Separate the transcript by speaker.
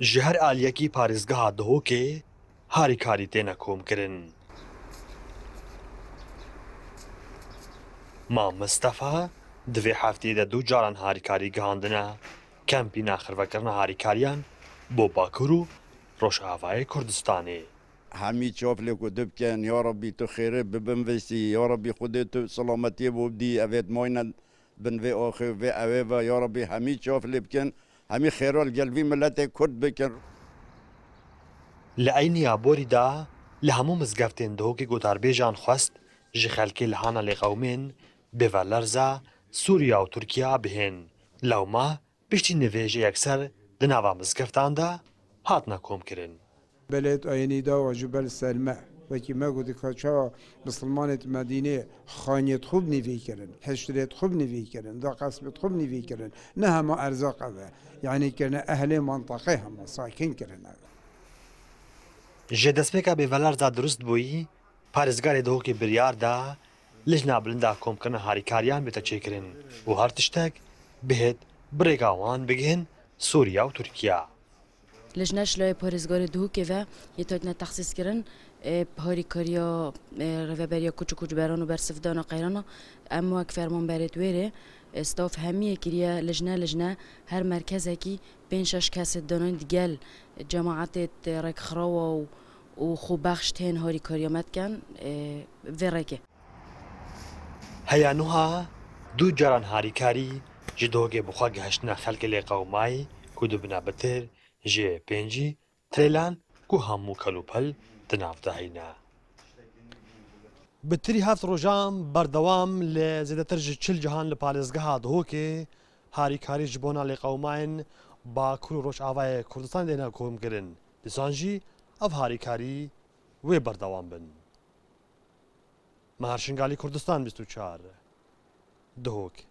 Speaker 1: ji her aliyekî parêzgeha dihokê harî karî têne komkirin. Ma Mistefa divê heftê de du caran harîkarî gihandine kempî naxirvekirina harîkariyan بۆ باکوور و ڕۆژاوای کوردستانی
Speaker 2: هەمی چۆپلێک و دبکەن یۆڕبی تو خێرە ببمڤستی یۆڕبی خودێت و سلامەتی بۆ بدی ئەوێت مۆینە بنێ ئۆخێ ئەوێ بە یۆڕبی هەمی چۆفلێ بکەن همی خیرال جلوی ملت کرد بکن
Speaker 1: لە ئەینی یابۆریدا لە هەموو مزگەفتێن دۆکی گۆداربێژان خواست ji xelkê li hana lêqewmên bêvelerza Sûriya û Tirkiya bihên lewma piştî nivêjê yekser di nava mizgeftan de hatna komkirin.
Speaker 3: Belêt ayînî da ji ber selme. وکی مگو دکا چا مسلمانت مدینه خانیت خوب نیوی کرن هشتریت خوب نیوی کرن دا قصبت خوب نیوی کرن نه همه ارزاق اوه یعنی کرن اهل منطقه همه ساکن کرن اوه
Speaker 1: جدسپێکا بێڤەلاردا دروست بووی پارێزگاری دەوکی بریاردا لژنا بلندا کۆمکردنە هاریکاریان بێتە چێکرن و هەر تشتێک بهێت برێگاوان بگەن سووریا و تورکیا.
Speaker 4: لجنه شلای پارزگار دو که و یه تایتنا تخصیص کردن اه، پاری کاریا اه، رفبریا کوچو کچو بران و برسفدان و قیران اما اک فرمان برد ویره استاف اه، همیه کریا لجنه لجنه هر مرکز اکی بین شش کس دانان دیگل جماعت رک خراو و خوب بخش تین هاری کاریامت کن ورکه
Speaker 1: هیانوها دو جران هاری کاری جدوگ بخوا گهشتنا خلک لی قومای کدو بنابتر ژێ پێنجی تێلان و هەموو کەلوپەل دناافداهینە. بتری هەفت ڕۆژان بەردەوام لە زیدەتر چل جیهان لە پالێزگەها دهۆکێ هاریکاریش بۆنا لێ قەوماین با کول و ڕۆژ ئاوایە کوردستان دێنە کۆمگرن دیسانژی ئەف هاریکاری وێ بەردەوام بن. مەهرشنگالی کوردستان 24 دهۆک.